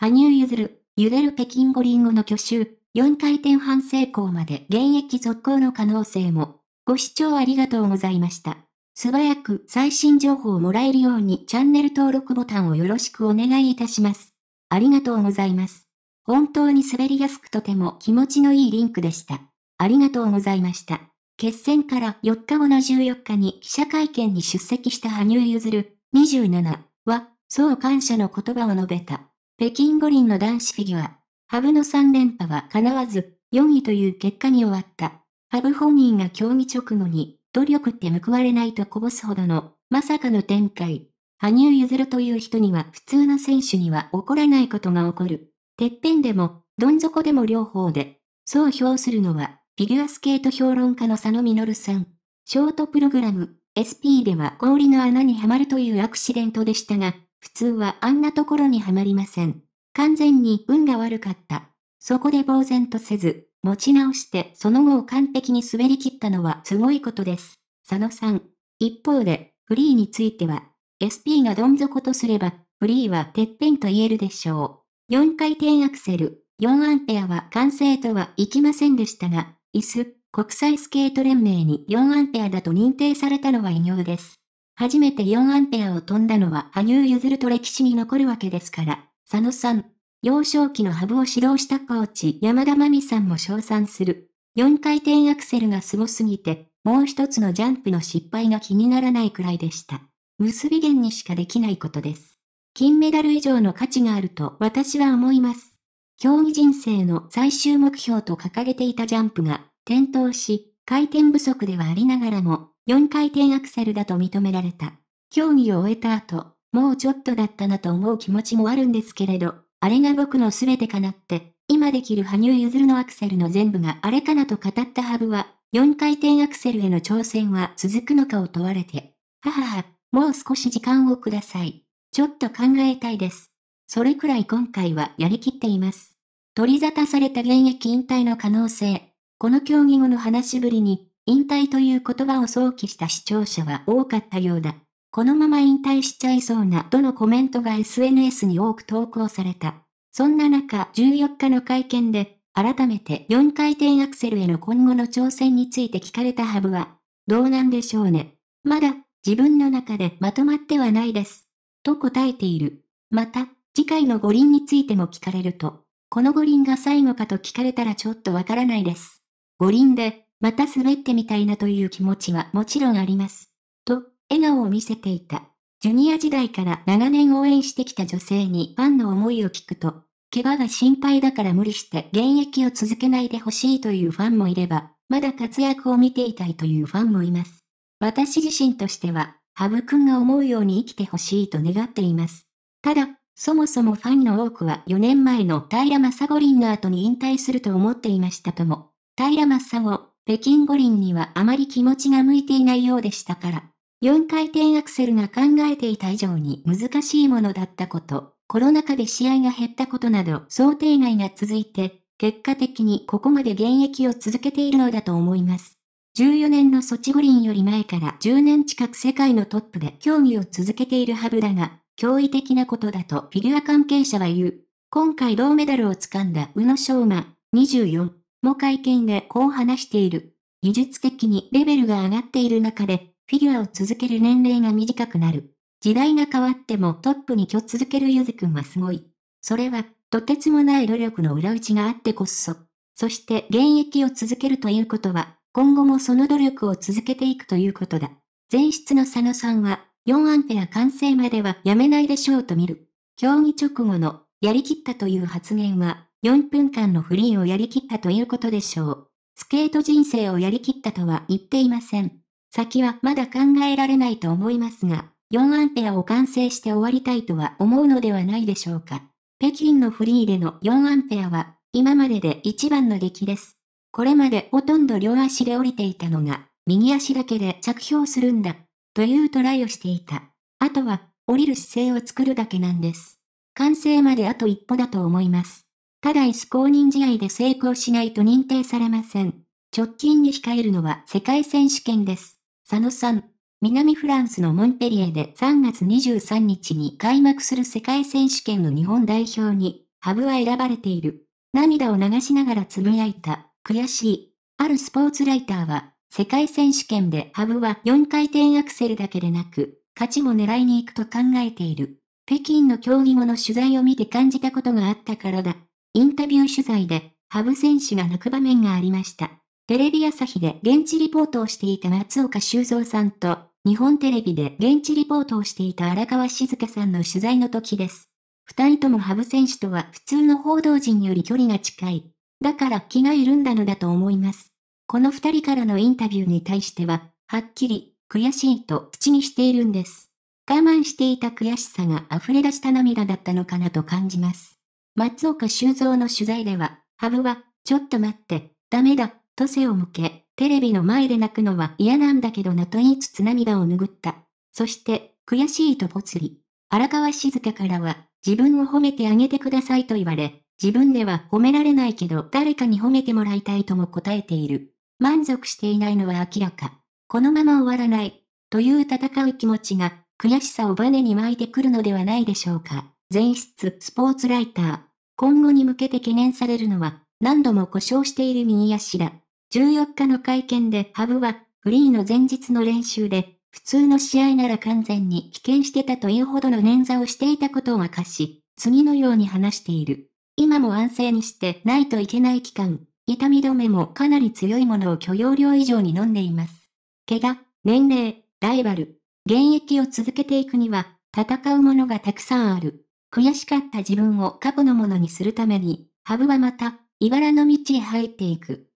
羽生結弦、揺れる北京五輪後の挙手、4回転半成功まで現役続行の可能性も。ご視聴ありがとうございました。素早く最新情報をもらえるようにチャンネル登録ボタンをよろしくお願いいたします。ありがとうございます。本当に滑りやすくとても気持ちのいいリンクでした。ありがとうございました。決戦から4日後の14日に記者会見に出席した羽生結弦27は、そう感謝の言葉を述べた。北京五輪の男子フィギュア、ハブの3連覇は叶わず、4位という結果に終わった。ハブ本人が競技直後に、努力って報われないとこぼすほどの、まさかの展開。羽生譲るという人には普通の選手には起こらないことが起こる。てっぺんでも、どん底でも両方で。そう評するのは、フィギュアスケート評論家の佐野実さん。ショートプログラム、SP では氷の穴にはまるというアクシデントでしたが、普通はあんなところにはまりません。完全に運が悪かった。そこで呆然とせず、持ち直してその後を完璧に滑り切ったのはすごいことです。佐野さん。一方で、フリーについては、SP がどん底とすれば、フリーはてっぺんと言えるでしょう。4回転アクセル、4アンペアは完成とはいきませんでしたが、椅子、国際スケート連盟に4アンペアだと認定されたのは異業です。初めて4アンペアを飛んだのは羽生結弦と歴史に残るわけですから、佐野さん。幼少期のハブを指導したコーチ山田真美さんも称賛する。4回転アクセルが凄すぎて、もう一つのジャンプの失敗が気にならないくらいでした。結び弦にしかできないことです。金メダル以上の価値があると私は思います。競技人生の最終目標と掲げていたジャンプが転倒し、回転不足ではありながらも、4回転アクセルだと認められた。競技を終えた後、もうちょっとだったなと思う気持ちもあるんですけれど、あれが僕の全てかなって、今できる羽生結弦のアクセルの全部があれかなと語ったハブは、4回転アクセルへの挑戦は続くのかを問われて、ははは、もう少し時間をください。ちょっと考えたいです。それくらい今回はやりきっています。取り沙汰された現役引退の可能性。この競技後の話しぶりに、引退という言葉を想起した視聴者は多かったようだ。このまま引退しちゃいそうなどのコメントが SNS に多く投稿された。そんな中、14日の会見で、改めて4回転アクセルへの今後の挑戦について聞かれたハブは、どうなんでしょうね。まだ、自分の中でまとまってはないです。と答えている。また、次回の五輪についても聞かれると、この五輪が最後かと聞かれたらちょっとわからないです。五輪で、また滑ってみたいなという気持ちはもちろんあります。と、笑顔を見せていた。ジュニア時代から長年応援してきた女性にファンの思いを聞くと、怪我が心配だから無理して現役を続けないでほしいというファンもいれば、まだ活躍を見ていたいというファンもいます。私自身としては、ハブ君が思うように生きてほしいと願っています。ただ、そもそもファンの多くは4年前の平正五輪の後に引退すると思っていましたとも。平正を、北京五輪にはあまり気持ちが向いていないようでしたから、4回転アクセルが考えていた以上に難しいものだったこと、コロナ禍で試合が減ったことなど想定外が続いて、結果的にここまで現役を続けているのだと思います。14年のソチ五輪より前から10年近く世界のトップで競技を続けているハブだが、驚異的なことだとフィギュア関係者は言う。今回銅メダルをつかんだ宇野昌磨、24。も会見でこう話している。技術的にレベルが上がっている中で、フィギュアを続ける年齢が短くなる。時代が変わってもトップに居続けるゆずくんはすごい。それは、とてつもない努力の裏打ちがあってこそ。そして現役を続けるということは、今後もその努力を続けていくということだ。前室の佐野さんは、4アンペア完成まではやめないでしょうと見る。競技直後の、やりきったという発言は、4分間のフリーをやりきったということでしょう。スケート人生をやりきったとは言っていません。先はまだ考えられないと思いますが、4アンペアを完成して終わりたいとは思うのではないでしょうか。北京のフリーでの4アンペアは、今までで一番の出来です。これまでほとんど両足で降りていたのが、右足だけで着氷するんだ、というトライをしていた。あとは、降りる姿勢を作るだけなんです。完成まであと一歩だと思います。ただス公認試合で成功しないと認定されません。直近に控えるのは世界選手権です。佐野さん。南フランスのモンペリエで3月23日に開幕する世界選手権の日本代表に、ハブは選ばれている。涙を流しながら呟いた、悔しい。あるスポーツライターは、世界選手権でハブは4回転アクセルだけでなく、勝ちも狙いに行くと考えている。北京の競技後の取材を見て感じたことがあったからだ。インタビュー取材で、羽生選手が泣く場面がありました。テレビ朝日で現地リポートをしていた松岡修造さんと、日本テレビで現地リポートをしていた荒川静香さんの取材の時です。二人とも羽生選手とは普通の報道陣より距離が近い。だから気が緩んだのだと思います。この二人からのインタビューに対しては、はっきり、悔しいと口にしているんです。我慢していた悔しさが溢れ出した涙だったのかなと感じます。松岡修造の取材では、ハブは、ちょっと待って、ダメだ、と背を向け、テレビの前で泣くのは嫌なんだけどなと言いつつ涙を拭った。そして、悔しいとぽつり。荒川静香からは、自分を褒めてあげてくださいと言われ、自分では褒められないけど誰かに褒めてもらいたいとも答えている。満足していないのは明らか。このまま終わらない、という戦う気持ちが、悔しさをバネに巻いてくるのではないでしょうか。全室スポーツライター。今後に向けて懸念されるのは、何度も故障している右足だ。14日の会見でハブは、フリーの前日の練習で、普通の試合なら完全に棄権してたというほどの捻挫をしていたことを明かし、次のように話している。今も安静にしてないといけない期間、痛み止めもかなり強いものを許容量以上に飲んでいます。怪我、年齢、ライバル、現役を続けていくには、戦うものがたくさんある。悔しかった自分を過去のものにするために、ハブはまた、茨の道へ入っていく。